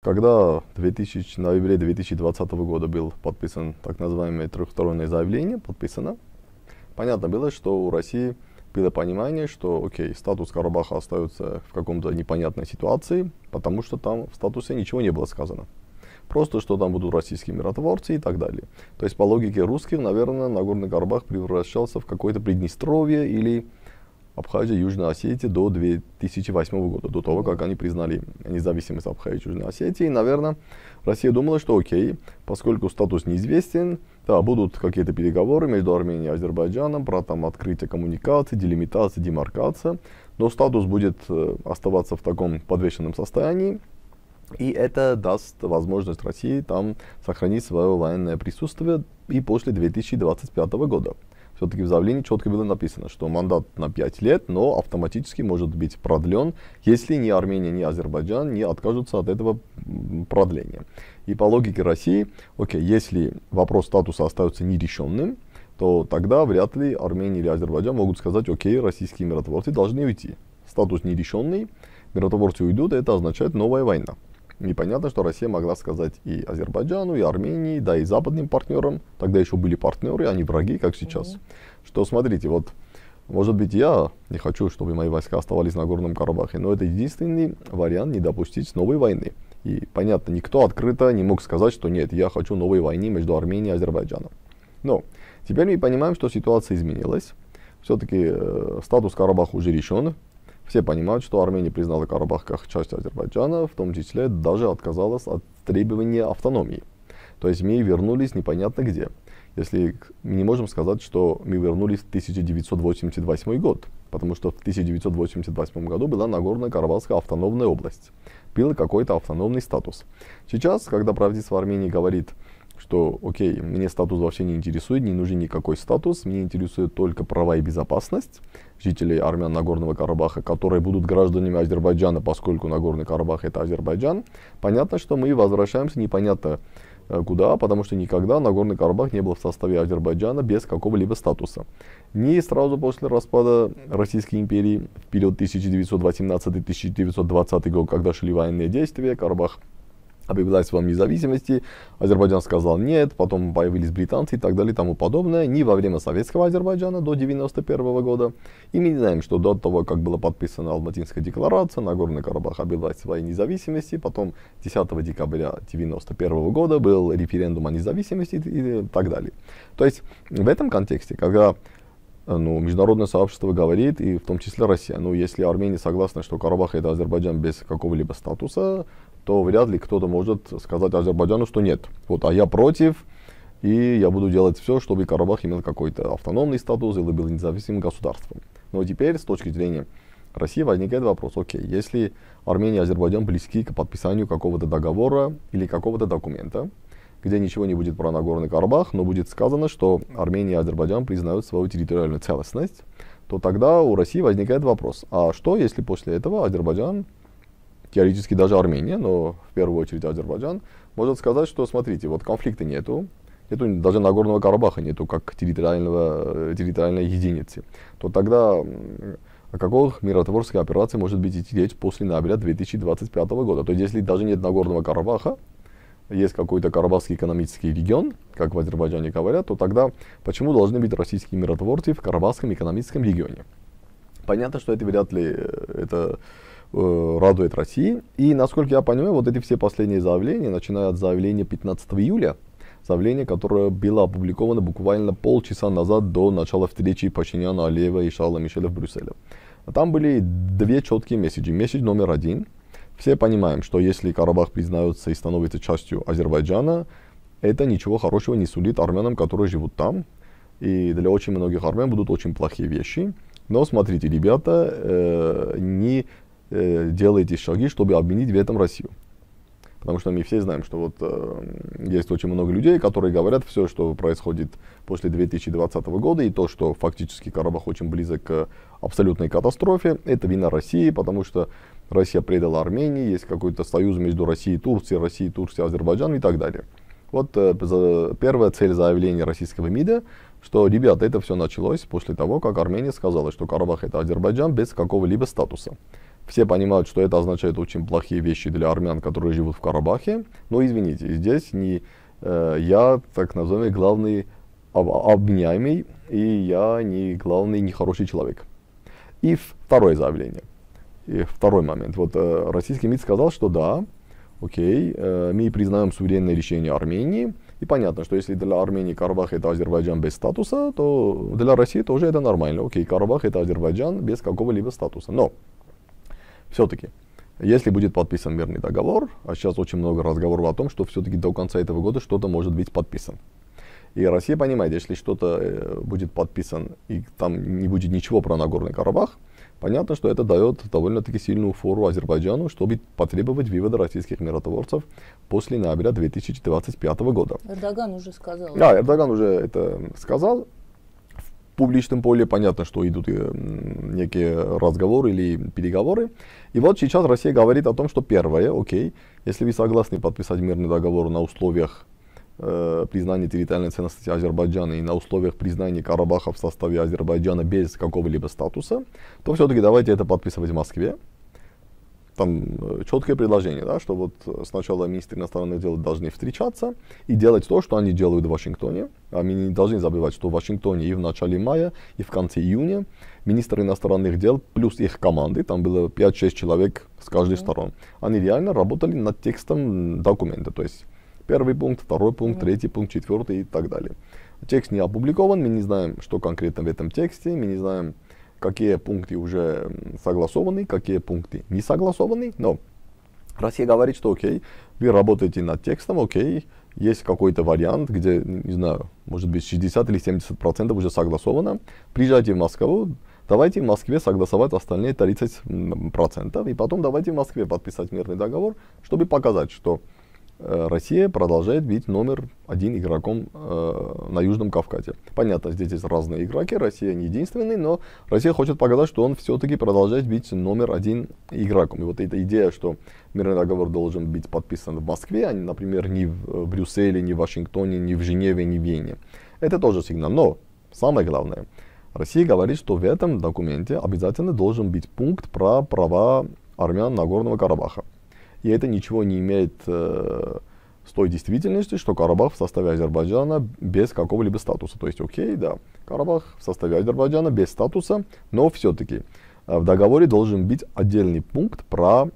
Когда в 2000, ноябре 2020 года был подписан так называемое трехстороннее заявление, подписано, понятно было, что у России было понимание, что, окей, статус Карабаха остается в каком-то непонятной ситуации, потому что там в статусе ничего не было сказано. Просто, что там будут российские миротворцы и так далее. То есть, по логике русских, наверное, Нагорный Карабах превращался в какое-то Приднестровье или Абхазия и Южной Осетии до 2008 года, до того, как они признали независимость Абхазии и Южной Осетии. И, наверное, Россия думала, что окей, поскольку статус неизвестен, да, будут какие-то переговоры между Арменией и Азербайджаном про там, открытие коммуникации, делимитации, демаркация, но статус будет э, оставаться в таком подвешенном состоянии, и это даст возможность России там сохранить свое военное присутствие и после 2025 года все-таки в заявлении четко было написано, что мандат на 5 лет, но автоматически может быть продлен, если ни Армения, ни Азербайджан не откажутся от этого продления. И по логике России, окей, если вопрос статуса остается нерешенным, то тогда вряд ли Армения или Азербайджан могут сказать, окей, российские миротворцы должны уйти. Статус нерешенный, миротворцы уйдут, это означает новая война. Непонятно, что Россия могла сказать и Азербайджану, и Армении, да и западным партнерам, тогда еще были партнеры, а не враги, как сейчас. mm Что смотрите, вот, может быть, я не хочу, чтобы мои войска оставались на Горном Карабахе, но это единственный вариант не допустить новой войны. И понятно, никто открыто не мог сказать, что нет, я хочу новой войны между Арменией и Азербайджаном. Но теперь мы понимаем, что ситуация изменилась. Все-таки э, статус Карабаха уже решен, все понимают, что Армения признала Карабах как часть Азербайджана, в том числе даже отказалась от требования автономии. То есть мы вернулись непонятно где. Если мы не можем сказать, что мы вернулись в 1988 год, потому что в 1988 году была Нагорно-Карабахская автономная область, был какой-то автономный статус. Сейчас, когда правительство Армении говорит, что, окей, мне статус вообще не интересует, не нужен никакой статус, мне интересует только права и безопасность жителей армян Нагорного Карабаха, которые будут гражданами Азербайджана, поскольку Нагорный Карабах это Азербайджан. Понятно, что мы возвращаемся непонятно э, куда, потому что никогда Нагорный Карабах не был в составе Азербайджана без какого-либо статуса. Не сразу после распада Российской империи в период 1918-1920 год, когда шли военные действия, Карабах объявлять вам независимости, Азербайджан сказал нет, потом появились британцы и так далее и тому подобное, ни во время советского Азербайджана до 1991 года, и мы знаем, что до того, как была подписана Алматинская декларация, Нагорный Карабах объявляет своей независимости, потом 10 декабря 1991 года был референдум о независимости и так далее. То есть в этом контексте, когда э, ну, международное сообщество говорит, и в том числе Россия. Ну, если Армения согласна, что Карабах это Азербайджан без какого-либо статуса, то вряд ли кто-то может сказать Азербайджану, что нет, вот, а я против, и я буду делать все, чтобы Карабах имел какой-то автономный статус или был независимым государством. Но ну, а теперь, с точки зрения России, возникает вопрос, окей, если Армения и Азербайджан близки к подписанию какого-то договора или какого-то документа, где ничего не будет про Нагорный Карабах, но будет сказано, что Армения и Азербайджан признают свою территориальную целостность, то тогда у России возникает вопрос, а что если после этого Азербайджан теоретически даже Армения, но в первую очередь Азербайджан, может сказать, что, смотрите, вот конфликта нету, нету даже Нагорного Карабаха нету как территориального, э, территориальной единицы, то тогда о какой миротворческой операции может быть идти речь после ноября 2025 года? То есть, если даже нет Нагорного Карабаха, есть какой-то Карабахский экономический регион, как в Азербайджане говорят, то тогда почему должны быть российские миротворцы в Карабахском экономическом регионе? Понятно, что это вряд ли э, это Э, радует России И, насколько я понимаю, вот эти все последние заявления, начиная от заявления 15 июля, заявление, которое было опубликовано буквально полчаса назад до начала встречи Пашиняна, Алиева и Шарла Мишеля в Брюсселе. Там были две четкие месседжи. Месседж номер один. Все понимаем, что если Карабах признается и становится частью Азербайджана, это ничего хорошего не сулит армянам, которые живут там. И для очень многих армян будут очень плохие вещи. Но смотрите, ребята, э, не Э, делаете шаги, чтобы обменить в этом Россию. Потому что мы все знаем, что вот э, есть очень много людей, которые говорят все, что происходит после 2020 года, и то, что фактически Карабах очень близок к абсолютной катастрофе, это вина России, потому что Россия предала Армении, есть какой-то союз между Россией и Турцией, Россией, Турцией, Азербайджаном и так далее. Вот э, за, первая цель заявления российского МИДа, что, ребята, это все началось после того, как Армения сказала, что Карабах это Азербайджан без какого-либо статуса. Все понимают, что это означает очень плохие вещи для армян, которые живут в Карабахе. Но извините, здесь не э, я, так называемый, главный об, обняемый, и я не главный нехороший человек. И второе заявление. И второй момент. Вот э, российский МИД сказал, что да, окей, э, мы признаем суверенное решение Армении. И понятно, что если для Армении Карабах это Азербайджан без статуса, то для России тоже это нормально. Окей, Карабах это Азербайджан без какого-либо статуса. Но все-таки, если будет подписан мирный договор, а сейчас очень много разговоров о том, что все-таки до конца этого года что-то может быть подписано. И Россия понимает, если что-то э, будет подписано и там не будет ничего про Нагорный Карабах, понятно, что это дает довольно-таки сильную фору Азербайджану, чтобы потребовать вывода российских миротворцев после ноября 2025 года. Эрдоган уже сказал. Да, Эрдоган уже это сказал публичном поле понятно, что идут некие разговоры или переговоры. И вот сейчас Россия говорит о том, что первое, окей, если вы согласны подписать мирный договор на условиях э, признания территориальной ценности Азербайджана и на условиях признания Карабаха в составе Азербайджана без какого-либо статуса, то все-таки давайте это подписывать в Москве там э, четкое предложение, да, что вот э, сначала министры иностранных дел должны встречаться и делать то, что они делают в Вашингтоне. Они не должны забывать, что в Вашингтоне и в начале мая, и в конце июня министры иностранных дел плюс их команды, там было 5-6 человек с каждой mm-hmm. стороны, они реально работали над текстом документа, то есть первый пункт, второй пункт, mm-hmm. третий пункт, четвертый и так далее. Текст не опубликован, мы не знаем, что конкретно в этом тексте, мы не знаем, какие пункты уже согласованы, какие пункты не согласованы, но Россия говорит, что окей, вы работаете над текстом, окей, есть какой-то вариант, где, не знаю, может быть 60 или 70 процентов уже согласовано, приезжайте в Москву, давайте в Москве согласовать остальные 30 процентов, и потом давайте в Москве подписать мирный договор, чтобы показать, что Э, Россия продолжает быть номер один игроком э, на Южном Кавказе. Понятно, здесь есть разные игроки, Россия не единственный, но Россия хочет показать, что он все-таки продолжает быть номер один игроком. И вот эта идея, что мирный договор должен быть подписан в Москве, а, не, например, не э, в Брюсселе, не в Вашингтоне, не в Женеве, не в Вене. Это тоже сигнал. Но самое главное, Россия говорит, что в этом документе обязательно должен быть пункт про права армян Нагорного Карабаха. И это ничего не имеет э, с той действительностью, что Карабах в составе Азербайджана без какого-либо статуса. То есть, окей, да, Карабах в составе Азербайджана без статуса, но все-таки э, в договоре должен быть отдельный пункт про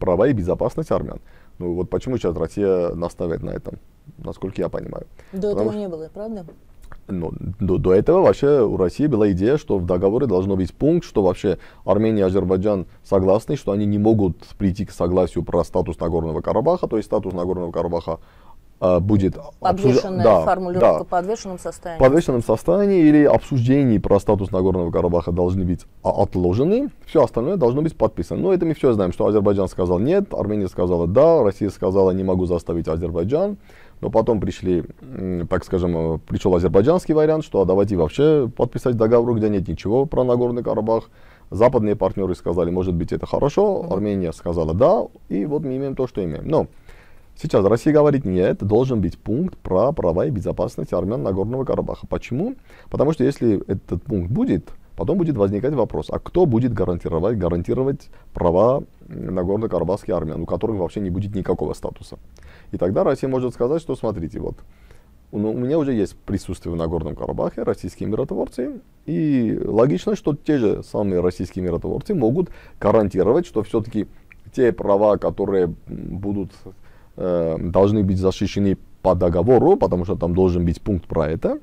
права и безопасность армян. Ну вот почему сейчас Россия настаивает на этом, насколько я понимаю. До Потому этого что... не было, правда? Но до, до этого вообще у России была идея, что в договоре должно быть пункт, что вообще Армения и Азербайджан согласны, что они не могут прийти к согласию про статус Нагорного Карабаха, то есть статус Нагорного Карабаха а, будет подвешенная обсуж... формулировка да, подвешенном состоянии. В подвешенном состоянии или обсуждений про статус Нагорного Карабаха должны быть а, отложены, все остальное должно быть подписано. Но это мы все знаем, что Азербайджан сказал нет, Армения сказала да, Россия сказала не могу заставить Азербайджан, но потом пришли, так скажем, э, пришел азербайджанский вариант, что а давайте вообще подписать договор, где нет ничего про Нагорный Карабах. Западные партнеры сказали, может быть, это хорошо, Армения сказала да, и вот мы имеем то, что имеем. Но Сейчас Россия говорит, нет, это должен быть пункт про права и безопасность армян Нагорного Карабаха. Почему? Потому что если этот пункт будет, потом будет возникать вопрос, а кто будет гарантировать, гарантировать права Нагорно-Карабахских армян, у которых вообще не будет никакого статуса. И тогда Россия может сказать, что смотрите, вот, ну, у меня уже есть присутствие в Нагорном Карабахе, российские миротворцы, и логично, что те же самые российские миротворцы могут гарантировать, что все-таки те права, которые будут Э, должны быть защищены по договору, потому что там должен быть пункт про это,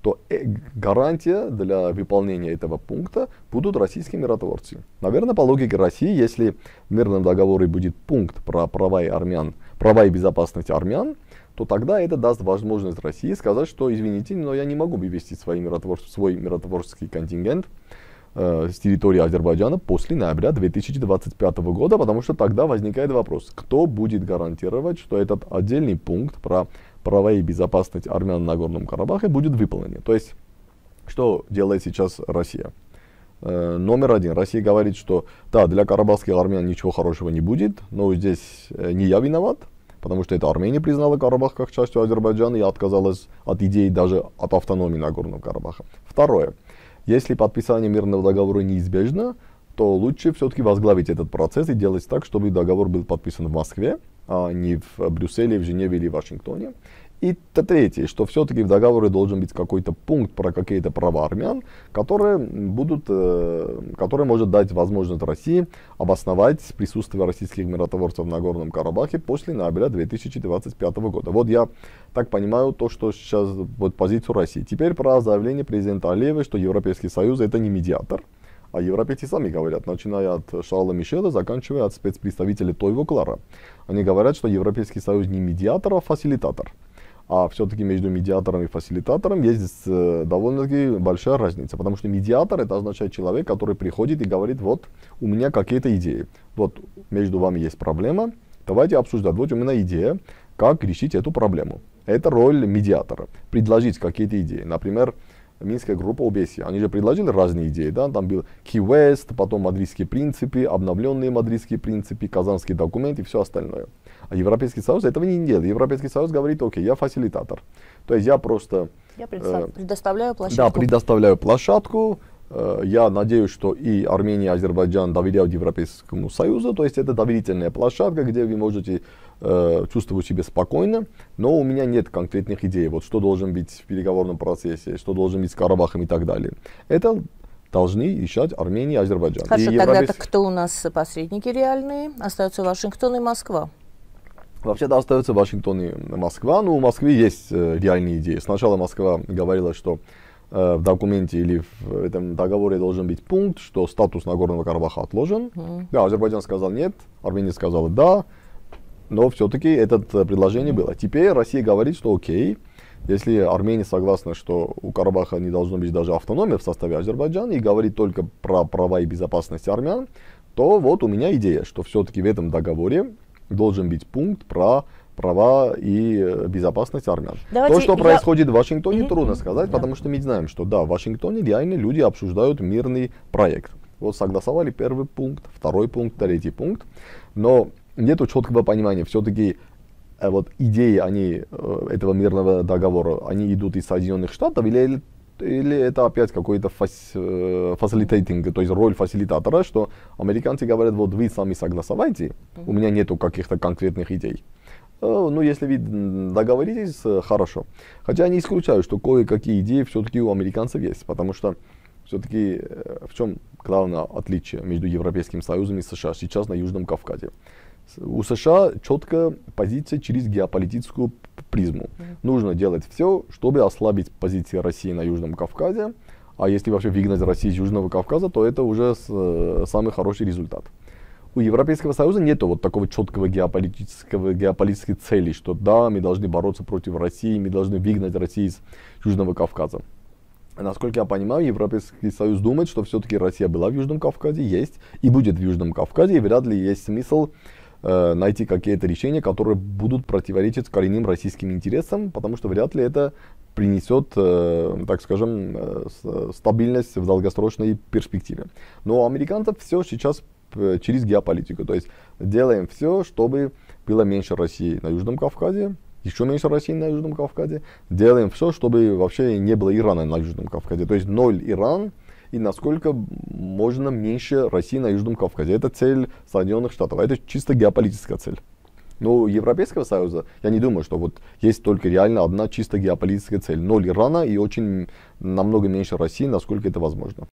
то э, гарантия для выполнения этого пункта будут российские миротворцы. Наверное, по логике России, если в мирном договоре будет пункт про права и армян, права и безопасность армян, то тогда это даст возможность России сказать, что извините, но я не могу вывести свой, миротвор... свой миротворческий контингент, Э, с территории Азербайджана после ноября 2025 года, потому что тогда возникает вопрос, кто будет гарантировать, что этот отдельный пункт про права и безопасность армян на Горном Карабахе будет выполнен. То есть, что делает сейчас Россия? Э, номер один. Россия говорит, что да, для карабахских армян ничего хорошего не будет, но здесь э, не я виноват, потому что это Армения признала Карабах как частью Азербайджана и отказалась от идеи даже от автономии на горном Карабахе. Второе если подписание мирного договора неизбежно, то лучше все-таки возглавить этот процесс и делать так, чтобы договор был подписан в Москве, а не в Брюсселе, в Женеве или Вашингтоне. И третье, что все-таки в договоре должен быть какой-то пункт про какие-то права армян, которые будут, э, которые может дать возможность России обосновать присутствие российских миротворцев на горном Карабахе после ноября 2025 года. Вот я так понимаю то, что сейчас вот позицию России. Теперь про заявление президента Алиева, что Европейский Союз это не медиатор. А европейцы сами говорят, начиная от Шарла Мишеля, заканчивая от спецпредставителя Тойво Клара. Они говорят, что Европейский Союз не медиатор, а фасилитатор а все-таки между медиатором и фасилитатором есть э, довольно-таки большая разница, потому что медиатор это означает человек, который приходит и говорит, вот у меня какие-то идеи, вот между вами есть проблема, давайте обсуждать, вот у меня идея, как решить эту проблему. Это роль медиатора, предложить какие-то идеи, например, Минская группа ОБСЕ. Они же предложили разные идеи, да, там был Key West, потом мадридские принципы, обновленные мадридские принципы, казанский документ и все остальное. А Европейский Союз этого не делает. Европейский Союз говорит, окей, я фасилитатор. То есть я просто... Я предостав... э, предоставляю площадку. Да, предоставляю площадку. Э, я надеюсь, что и Армения, и Азербайджан доверяют Европейскому Союзу. То есть это доверительная площадка, где вы можете э, чувствую себя спокойно, но у меня нет конкретных идей, вот что должен быть в переговорном процессе, что должен быть с Карабахом и так далее. Это должны решать Армения и Азербайджан. Хорошо, и европейс... тогда -то кто у нас посредники реальные? Остаются Вашингтон и Москва. Вообще-то остаются Вашингтон и Москва, но у Москвы есть э, реальные идеи. Сначала Москва говорила, что э, в документе или в этом договоре должен быть пункт, что статус Нагорного Карабаха отложен. Mm. Да, Азербайджан сказал нет, Армения сказала да, но все-таки это э, предложение было. Теперь Россия говорит, что окей, если Армения согласна, что у Карабаха не должно быть даже автономии в составе Азербайджана и говорит только про права и безопасность армян, то вот у меня идея, что все-таки в этом договоре должен быть пункт про права и э, безопасность армян. Давайте То, что я... происходит в Вашингтоне, mm-hmm. трудно сказать, да. потому что мы знаем, что да, в Вашингтоне реально люди обсуждают мирный проект. Вот согласовали первый пункт, второй пункт, третий пункт. Но нету четкого понимания. Все-таки э, вот идеи они, э, этого мирного договора, они идут из Соединенных Штатов или, или это опять какой-то фасилитейтинг, э, то есть роль фасилитатора, что американцы говорят, вот вы сами согласовайте, у меня нету каких-то конкретных идей. Ну, если вы договоритесь, хорошо. Хотя я не исключаю, что кое-какие идеи все-таки у американцев есть, потому что все-таки в чем главное отличие между Европейским Союзом и США сейчас на Южном Кавказе? у США четкая позиция через геополитическую призму. Нужно делать все, чтобы ослабить позиции России на Южном Кавказе. А если вообще выгнать Россию из Южного Кавказа, то это уже с, э, самый хороший результат. У Европейского Союза нет вот такого четкого геополитического, геополитической цели, что да, мы должны бороться против России, мы должны выгнать Россию из Южного Кавказа. Насколько я понимаю, Европейский Союз думает, что все-таки Россия была в Южном Кавказе, есть и будет в Южном Кавказе, и вряд ли есть смысл Э, найти какие-то решения, которые будут противоречить коренным российским интересам, потому что вряд ли это принесет, э, так скажем, э, стабильность в долгосрочной перспективе. Но у американцев все сейчас через геополитику, то есть делаем все, чтобы было меньше России на Южном Кавказе, еще меньше России на Южном Кавказе, делаем все, чтобы вообще не было Ирана на Южном Кавказе. То есть ноль Иран, и насколько можно меньше России на Южном Кавказе. Это цель Соединенных Штатов, а это чисто геополитическая цель. Но Европейского Союза, я не думаю, что вот есть только реально одна чисто геополитическая цель. Ноль Ирана и очень намного меньше России, насколько это возможно.